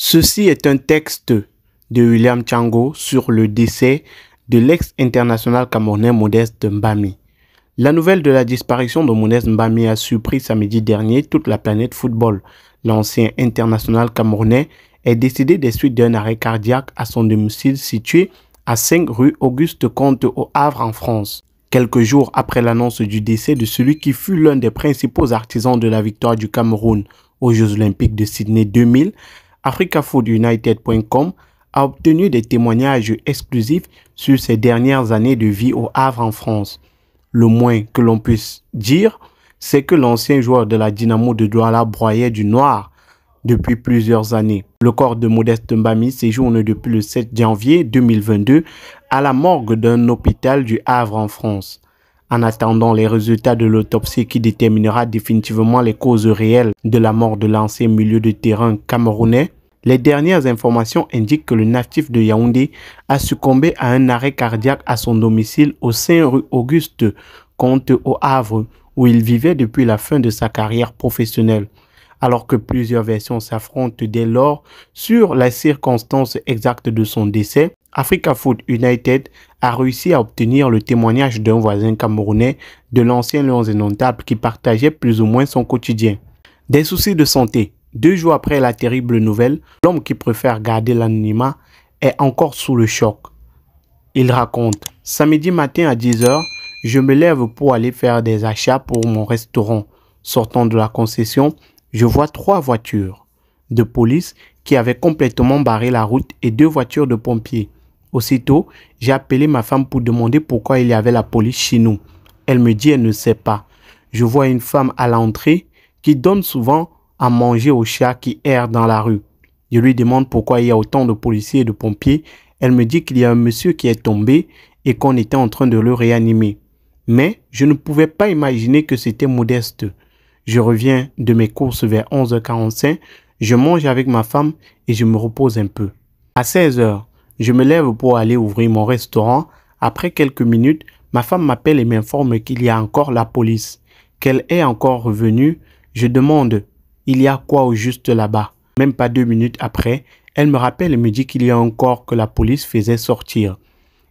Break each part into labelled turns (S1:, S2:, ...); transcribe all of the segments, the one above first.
S1: Ceci est un texte de William Chango sur le décès de l'ex-international camerounais Modeste Mbami. La nouvelle de la disparition de Modeste Mbami a surpris samedi dernier toute la planète football. L'ancien international camerounais est décédé des suites d'un arrêt cardiaque à son domicile situé à 5 rue Auguste Comte au Havre en France. Quelques jours après l'annonce du décès de celui qui fut l'un des principaux artisans de la victoire du Cameroun aux Jeux olympiques de Sydney 2000, AfricaFoodUnited.com a obtenu des témoignages exclusifs sur ses dernières années de vie au Havre en France. Le moins que l'on puisse dire, c'est que l'ancien joueur de la Dynamo de Douala broyait du noir depuis plusieurs années. Le corps de Modeste Mbami séjourne depuis le 7 janvier 2022 à la morgue d'un hôpital du Havre en France. En attendant les résultats de l'autopsie qui déterminera définitivement les causes réelles de la mort de l'ancien milieu de terrain camerounais, les dernières informations indiquent que le natif de Yaoundé a succombé à un arrêt cardiaque à son domicile au 5 rue Auguste Comte au Havre, où il vivait depuis la fin de sa carrière professionnelle. Alors que plusieurs versions s'affrontent dès lors sur la circonstance exacte de son décès, Africa Food United a réussi à obtenir le témoignage d'un voisin camerounais de l'ancien Léon Zénontable qui partageait plus ou moins son quotidien. Des soucis de santé, deux jours après la terrible nouvelle, l'homme qui préfère garder l'anonymat est encore sous le choc. Il raconte Samedi matin à 10h, je me lève pour aller faire des achats pour mon restaurant. Sortant de la concession, je vois trois voitures de police qui avaient complètement barré la route et deux voitures de pompiers. Aussitôt, j'ai appelé ma femme pour demander pourquoi il y avait la police chez nous. Elle me dit elle ne sait pas. Je vois une femme à l'entrée qui donne souvent à manger au chat qui erre dans la rue. Je lui demande pourquoi il y a autant de policiers et de pompiers. Elle me dit qu'il y a un monsieur qui est tombé et qu'on était en train de le réanimer. Mais je ne pouvais pas imaginer que c'était modeste. Je reviens de mes courses vers 11h45, je mange avec ma femme et je me repose un peu. À 16h, je me lève pour aller ouvrir mon restaurant. Après quelques minutes, ma femme m'appelle et m'informe qu'il y a encore la police, qu'elle est encore revenue. Je demande il y a quoi au juste là-bas Même pas deux minutes après, elle me rappelle et me dit qu'il y a encore que la police faisait sortir.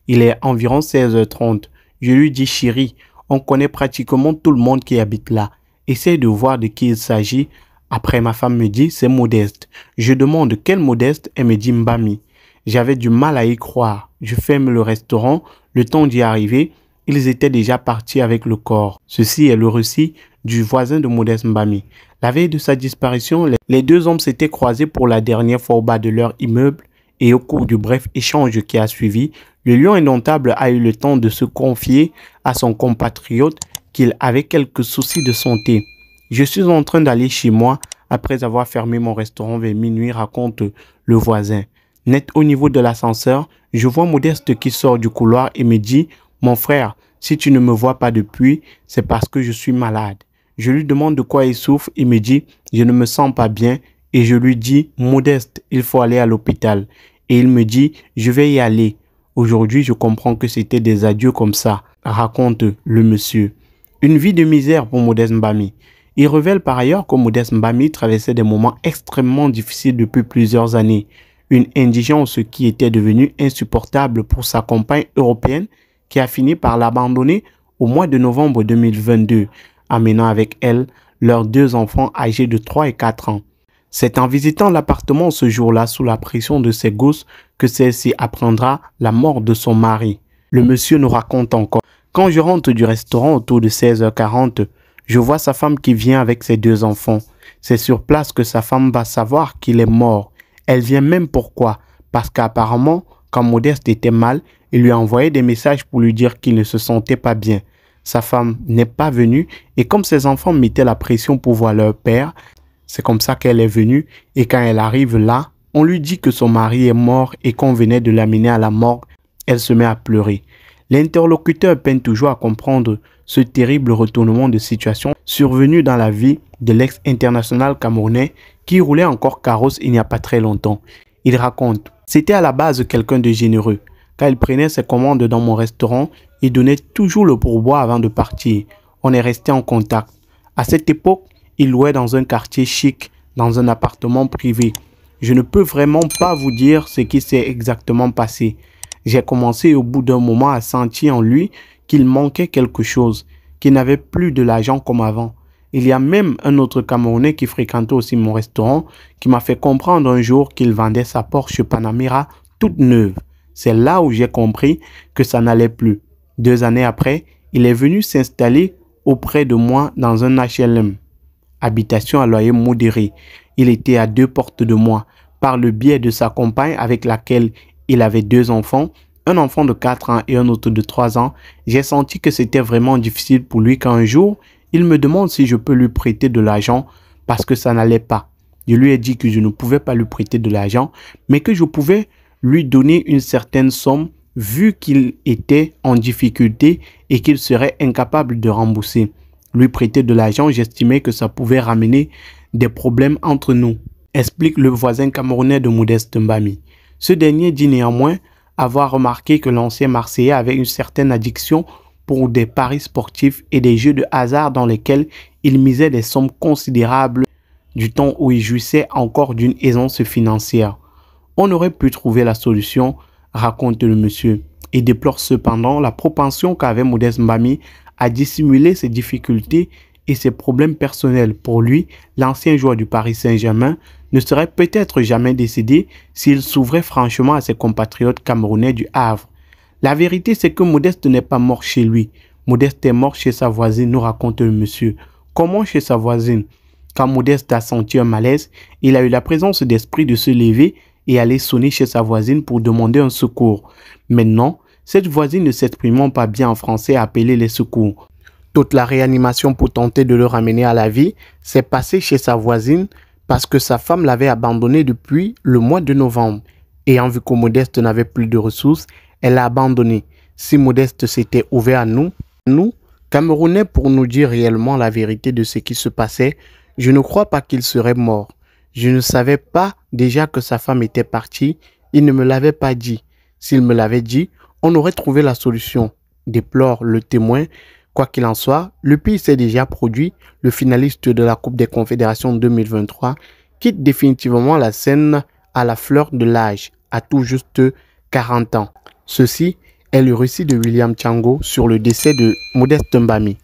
S1: Il est environ 16h30. Je lui dis chérie, on connaît pratiquement tout le monde qui habite là. Essaye de voir de qui il s'agit. Après, ma femme me dit c'est Modeste. Je demande quel Modeste et me dit Mbami. J'avais du mal à y croire. Je ferme le restaurant. Le temps d'y arriver, ils étaient déjà partis avec le corps. Ceci est le récit du voisin de Modeste Mbami. La veille de sa disparition, les deux hommes s'étaient croisés pour la dernière fois au bas de leur immeuble et au cours du bref échange qui a suivi, le lion indomptable a eu le temps de se confier à son compatriote qu'il avait quelques soucis de santé. Je suis en train d'aller chez moi après avoir fermé mon restaurant vers minuit, raconte le voisin. Net au niveau de l'ascenseur, je vois Modeste qui sort du couloir et me dit, mon frère, si tu ne me vois pas depuis, c'est parce que je suis malade. Je lui demande de quoi il souffre. Il me dit, je ne me sens pas bien. Et je lui dis, modeste, il faut aller à l'hôpital. Et il me dit, je vais y aller. Aujourd'hui, je comprends que c'était des adieux comme ça, raconte le monsieur. Une vie de misère pour Modeste Mbami. Il révèle par ailleurs que Modeste Mbami traversait des moments extrêmement difficiles depuis plusieurs années. Une indigence qui était devenue insupportable pour sa compagne européenne qui a fini par l'abandonner au mois de novembre 2022 amenant avec elle leurs deux enfants âgés de 3 et 4 ans. C'est en visitant l'appartement ce jour-là sous la pression de ses gosses que celle-ci apprendra la mort de son mari. Le monsieur nous raconte encore. Quand je rentre du restaurant autour de 16h40, je vois sa femme qui vient avec ses deux enfants. C'est sur place que sa femme va savoir qu'il est mort. Elle vient même pourquoi Parce qu'apparemment, quand Modeste était mal, il lui a envoyé des messages pour lui dire qu'il ne se sentait pas bien. Sa femme n'est pas venue et comme ses enfants mettaient la pression pour voir leur père, c'est comme ça qu'elle est venue et quand elle arrive là, on lui dit que son mari est mort et qu'on venait de l'amener à la morgue. Elle se met à pleurer. L'interlocuteur peine toujours à comprendre ce terrible retournement de situation survenu dans la vie de l'ex-international camerounais qui roulait encore carrosse il n'y a pas très longtemps. Il raconte, c'était à la base quelqu'un de généreux. Quand il prenait ses commandes dans mon restaurant il donnait toujours le pourboire avant de partir. On est resté en contact. À cette époque, il louait dans un quartier chic, dans un appartement privé. Je ne peux vraiment pas vous dire ce qui s'est exactement passé. J'ai commencé au bout d'un moment à sentir en lui qu'il manquait quelque chose, qu'il n'avait plus de l'argent comme avant. Il y a même un autre Camerounais qui fréquentait aussi mon restaurant qui m'a fait comprendre un jour qu'il vendait sa Porsche Panamera toute neuve. C'est là où j'ai compris que ça n'allait plus. Deux années après, il est venu s'installer auprès de moi dans un HLM, habitation à loyer modéré. Il était à deux portes de moi, par le biais de sa compagne avec laquelle il avait deux enfants, un enfant de 4 ans et un autre de 3 ans, j'ai senti que c'était vraiment difficile pour lui qu'un jour, il me demande si je peux lui prêter de l'argent parce que ça n'allait pas. Je lui ai dit que je ne pouvais pas lui prêter de l'argent, mais que je pouvais lui donner une certaine somme vu qu'il était en difficulté et qu'il serait incapable de rembourser. Lui prêter de l'argent, j'estimais que ça pouvait ramener des problèmes entre nous, explique le voisin camerounais de Modeste Mbami. Ce dernier dit néanmoins avoir remarqué que l'ancien Marseillais avait une certaine addiction pour des paris sportifs et des jeux de hasard dans lesquels il misait des sommes considérables du temps où il jouissait encore d'une aisance financière. On aurait pu trouver la solution, raconte le monsieur. Il déplore cependant la propension qu'avait Modeste Mbami à dissimuler ses difficultés et ses problèmes personnels. Pour lui, l'ancien joueur du Paris Saint-Germain ne serait peut-être jamais décédé s'il s'ouvrait franchement à ses compatriotes camerounais du Havre. La vérité, c'est que Modeste n'est pas mort chez lui. Modeste est mort chez sa voisine, nous raconte le monsieur. Comment chez sa voisine Quand Modeste a senti un malaise, il a eu la présence d'esprit de se lever et aller sonner chez sa voisine pour demander un secours. Maintenant, cette voisine ne s'exprimant pas bien en français a appelé les secours. Toute la réanimation pour tenter de le ramener à la vie s'est passée chez sa voisine parce que sa femme l'avait abandonné depuis le mois de novembre. Ayant vu que Modeste n'avait plus de ressources, elle l'a abandonné. Si Modeste s'était ouvert à nous, nous, Camerounais, pour nous dire réellement la vérité de ce qui se passait, je ne crois pas qu'il serait mort. Je ne savais pas Déjà que sa femme était partie, il ne me l'avait pas dit. S'il me l'avait dit, on aurait trouvé la solution, déplore le témoin. Quoi qu'il en soit, le pays s'est déjà produit. Le finaliste de la Coupe des Confédérations 2023 quitte définitivement la scène à la fleur de l'âge, à tout juste 40 ans. Ceci est le récit de William Tchango sur le décès de Modeste Mbami.